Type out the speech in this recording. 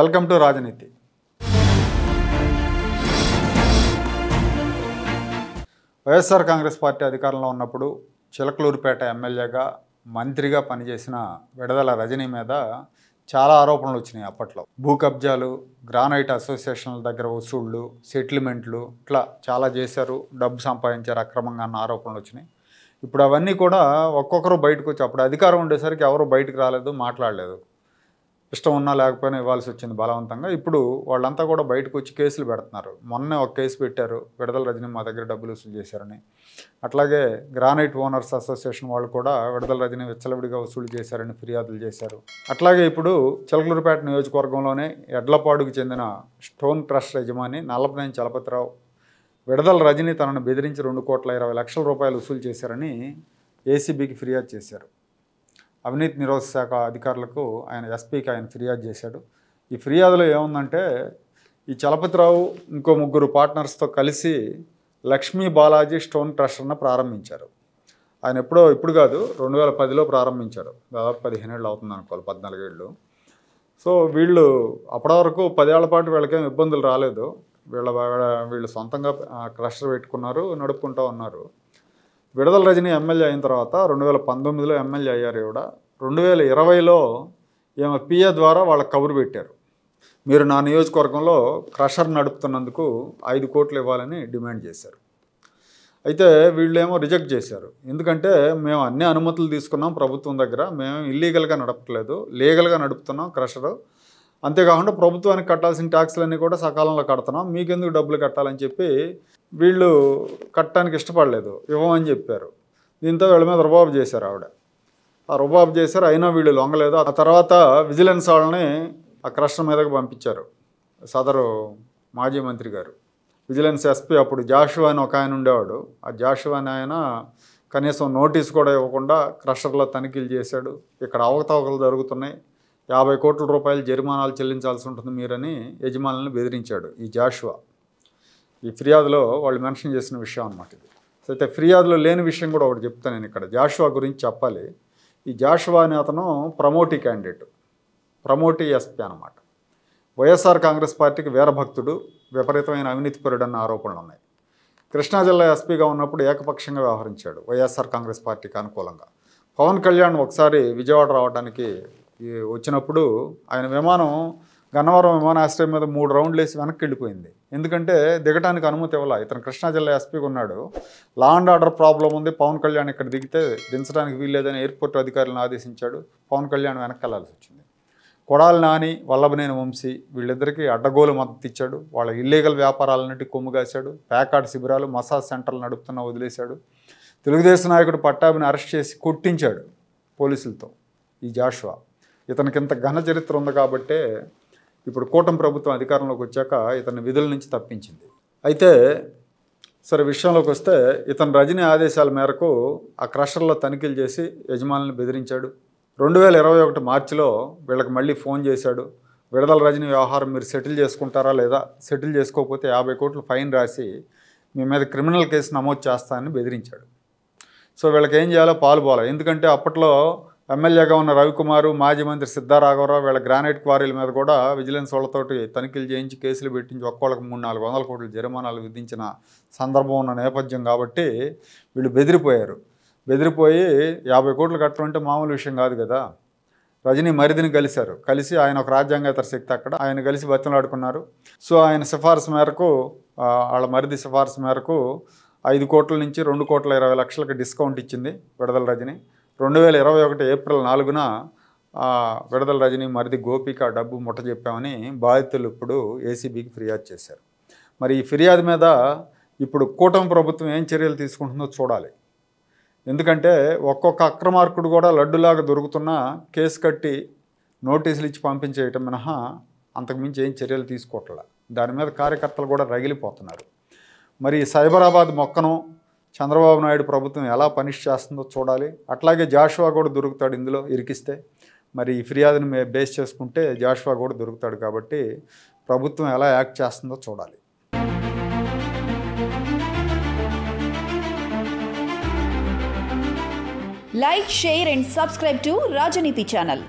welcome to రాజనీతి YSR Congress party అధికారంలో ఉన్నప్పుడు చిలకలూరుపేట ఎమ్మెల్యేగా మంత్రిగా పనిచేసిన విడదల రజనీ మీద చాలా ఆరోపణలు వచ్చినాయి అప్పట్లో భూ కబ్జాలు గ్రానైట్ అసోసియేషన్ల దగ్గర వసూళ్ళు సెటిల్మెంట్లు ఇట్లా చాలా చేశారు డబ్బు సంపాదించారు అక్రమంగా అన్న ఆరోపణలు వచ్చినాయి ఇప్పుడు అవన్నీ కూడా ఒక్కొక్కరు బయటకు వచ్చి అప్పుడు అధికారం ఉండేసరికి ఎవరు బయటకు రాలేదు మాట్లాడలేదు ఇష్టం ఉన్నా లేకపోయినా ఇవ్వాల్సి వచ్చింది బలవంతంగా ఇప్పుడు వాళ్ళంతా కూడా బయటకు వచ్చి కేసులు పెడుతున్నారు మొన్నే ఒక కేసు పెట్టారు విడదల రజని మా దగ్గర డబ్బులు వసూలు చేశారని అట్లాగే గ్రానైట్ ఓనర్స్ అసోసియేషన్ వాళ్ళు కూడా విడదల రజని విచ్చలవిడిగా వసూలు చేశారని ఫిర్యాదులు చేశారు అట్లాగే ఇప్పుడు చిలకలూరుపేట నియోజకవర్గంలోనే ఎడ్లపాడుకు చెందిన స్టోన్ ట్రస్ట్ యజమాని నల్లపనేని చలపతిరావు విడదల రజని తనను బెదిరించి రెండు కోట్ల ఇరవై లక్షల రూపాయలు వసూలు చేశారని ఏసీబీకి ఫిర్యాదు చేశారు అవినీతి నిరోధ శాఖ అధికారులకు ఆయన ఎస్పీకి ఆయన ఫిర్యాదు చేశాడు ఈ ఫిర్యాదులో ఏముందంటే ఈ చలపతిరావు ఇంకో ముగ్గురు పార్ట్నర్స్తో కలిసి లక్ష్మీ బాలాజీ స్టోన్ ట్రస్టర్ను ప్రారంభించారు ఆయన ఎప్పుడో ఇప్పుడు కాదు రెండు వేల పదిలో ప్రారంభించారు దాదాపు పదిహేను ఏళ్ళు అవుతుంది అనుకోవాలి పద్నాలుగేళ్ళు సో వీళ్ళు అప్పటి వరకు పదేళ్ల పాటు వీళ్ళకేం ఇబ్బందులు రాలేదు వీళ్ళ వీళ్ళు సొంతంగా క్లస్టర్ పెట్టుకున్నారు నడుపుకుంటూ ఉన్నారు విడదల రజనీ ఎమ్మెల్యే అయిన తర్వాత రెండు వేల పంతొమ్మిదిలో ఎమ్మెల్యే అయ్యారు ఈవిడ రెండు వేల ఇరవైలో ఈమె పిఏ ద్వారా వాళ్ళకి కబురు పెట్టారు మీరు నా నియోజకవర్గంలో క్రషర్ నడుపుతున్నందుకు ఐదు కోట్లు ఇవ్వాలని డిమాండ్ చేశారు అయితే వీళ్ళేమో రిజెక్ట్ చేశారు ఎందుకంటే మేము అన్ని అనుమతులు తీసుకున్నాం ప్రభుత్వం దగ్గర మేము ఇల్లీగల్గా నడపట్లేదు లీగల్గా నడుపుతున్నాం క్రషరు అంతేకాకుండా ప్రభుత్వానికి కట్టాల్సిన ట్యాక్స్లన్నీ కూడా సకాలంలో కడుతున్నాం మీకెందుకు డబ్బులు కట్టాలని చెప్పి వీళ్ళు కట్టడానికి ఇష్టపడలేదు ఇవ్వమని చెప్పారు దీంతో వీళ్ళ మీద రుబాబు చేశారు ఆవిడ ఆ రుబాబు చేశారు అయినా వీళ్ళు లొంగలేదు ఆ తర్వాత విజిలెన్స్ వాళ్ళని ఆ క్రష్ణ మీదకి పంపించారు సదరు మాజీ మంత్రి గారు విజిలెన్స్ ఎస్పీ అప్పుడు జాషువా అని ఒక ఆయన ఉండేవాడు ఆ జాషువా అని ఆయన కనీసం నోటీస్ కూడా ఇవ్వకుండా క్రషర్లో తనిఖీలు చేశాడు ఇక్కడ అవకతవకలు జరుగుతున్నాయి యాభై కోట్ల రూపాయలు జరిమానాలు చెల్లించాల్సి ఉంటుంది మీరని యజమానులను బెదిరించాడు ఈ జాషువా ఈ ఫిర్యాదులో వాళ్ళు మెన్షన్ చేసిన విషయం అనమాట ఇది అయితే ఫిర్యాదులో లేని విషయం కూడా ఒకటి చెప్తాను నేను ఇక్కడ జాషువా గురించి చెప్పాలి ఈ జాషువా అనే అతను ప్రమోటీ క్యాండిడేట్ ప్రమోటీ ఎస్పీ అనమాట వైఎస్ఆర్ కాంగ్రెస్ పార్టీకి వీరభక్తుడు విపరీతమైన అవినీతి పరుడు అన్న ఆరోపణలు ఉన్నాయి కృష్ణా జిల్లా ఎస్పీగా ఉన్నప్పుడు ఏకపక్షంగా వ్యవహరించాడు వైఎస్ఆర్ కాంగ్రెస్ పార్టీకి అనుకూలంగా పవన్ కళ్యాణ్ ఒకసారి విజయవాడ రావడానికి వచ్చినప్పుడు ఆయన విమానం గన్నవరం విమానాశ్రయం మీద మూడు రౌండ్లు వేసి వెనక్కి వెళ్ళిపోయింది ఎందుకంటే దిగటానికి అనుమతి ఇవ్వాల ఇతను కృష్ణా జిల్లా ఎస్పీగా ఉన్నాడు లా అండ్ ఆర్డర్ ప్రాబ్లం ఉంది పవన్ కళ్యాణ్ ఇక్కడ దిగితే దించడానికి వీల్లేదని ఎయిర్పోర్ట్ అధికారులను ఆదేశించాడు పవన్ కళ్యాణ్ వెనక్కి వెళ్ళాల్సి వచ్చింది కొడాలి నాని వల్లభనేని వంశీ వీళ్ళిద్దరికీ అడ్డగోలు మద్దతు ఇచ్చాడు వాళ్ళ ఇల్లీగల్ వ్యాపారాలన్నిటి కొమ్ముగాశాడు ప్యాకాడ్ శిబిరాలు మసాజ్ సెంటర్లు నడుపుతున్న వదిలేశాడు తెలుగుదేశం నాయకుడు పట్టాభిని అరెస్ట్ చేసి కొట్టించాడు పోలీసులతో ఈ జాషువా ఇతనికి ఇంత ఘన చరిత్ర ఉంది కాబట్టే ఇప్పుడు కూటమి ప్రభుత్వం అధికారంలోకి వచ్చాక ఇతని విధుల నుంచి తప్పించింది అయితే సరే విషయంలోకి వస్తే ఇతను రజనీ ఆదేశాల మేరకు ఆ క్రషర్లో తనిఖీలు చేసి యజమానులను బెదిరించాడు రెండు వేల ఇరవై ఒకటి మార్చిలో వీళ్ళకి మళ్ళీ ఫోన్ చేశాడు విడదల రజనీ వ్యవహారం మీరు సెటిల్ చేసుకుంటారా లేదా సెటిల్ చేసుకోకపోతే యాభై కోట్లు ఫైన్ రాసి మీ మీద క్రిమినల్ కేసు నమోదు చేస్తానని బెదిరించాడు సో వీళ్ళకి ఏం చేయాలో పాలు పోలే ఎందుకంటే అప్పట్లో ఎమ్మెల్యేగా ఉన్న రవికుమారు మాజీ మంత్రి సిద్ధారాఘవరావు వీళ్ళ గ్రానైట్ క్వారీల మీద కూడా విజిలెన్స్ వాళ్ళతోటి తనిఖీలు చేయించి కేసులు పెట్టించి ఒక్కోళ్ళకి మూడు నాలుగు వందల కోట్ల జరిమానాలు విధించిన సందర్భం ఉన్న నేపథ్యం కాబట్టి వీళ్ళు బెదిరిపోయారు బెదిరిపోయి యాభై కోట్లు కట్టడం అంటే మామూలు విషయం కాదు కదా రజనీ మరిదిని కలిశారు కలిసి ఆయన ఒక రాజ్యాంగేతర శక్తి అక్కడ ఆయన కలిసి బతిలాడుకున్నారు సో ఆయన సిఫార్సు మేరకు వాళ్ళ మరిది సిఫార్సు మేరకు ఐదు కోట్ల నుంచి రెండు కోట్ల ఇరవై లక్షలకు డిస్కౌంట్ ఇచ్చింది విడదల రజని రెండు వేల ఇరవై ఒకటి ఏప్రిల్ నాలుగున విడదల రజని మరిది గోపిక డబ్బు ముట్ట చెప్పామని బాధితులు ఇప్పుడు ఏసీబీకి ఫిర్యాదు చేశారు మరి ఈ ఫిర్యాదు మీద ఇప్పుడు కూటమి ప్రభుత్వం ఏం చర్యలు తీసుకుంటుందో చూడాలి ఎందుకంటే ఒక్కొక్క అక్రమార్కుడు కూడా లడ్డులాగా దొరుకుతున్న కేసు కట్టి నోటీసులు ఇచ్చి పంపించేయటం మినహా అంతకుమించి ఏం చర్యలు తీసుకోవట్లా దాని మీద కార్యకర్తలు కూడా రగిలిపోతున్నారు మరి సైబరాబాద్ మొక్కను చంద్రబాబు నాయుడు ప్రభుత్వం ఎలా పనిష్ చేస్తుందో చూడాలి అట్లాగే జాషువా కూడా దొరుకుతాడు ఇందులో ఇరికిస్తే మరి ఈ ఫిర్యాదుని బేస్ చేసుకుంటే జాషువా కూడా దొరుకుతాడు కాబట్టి ప్రభుత్వం ఎలా యాక్ట్ చేస్తుందో చూడాలి like share and subscribe to Rajneeti channel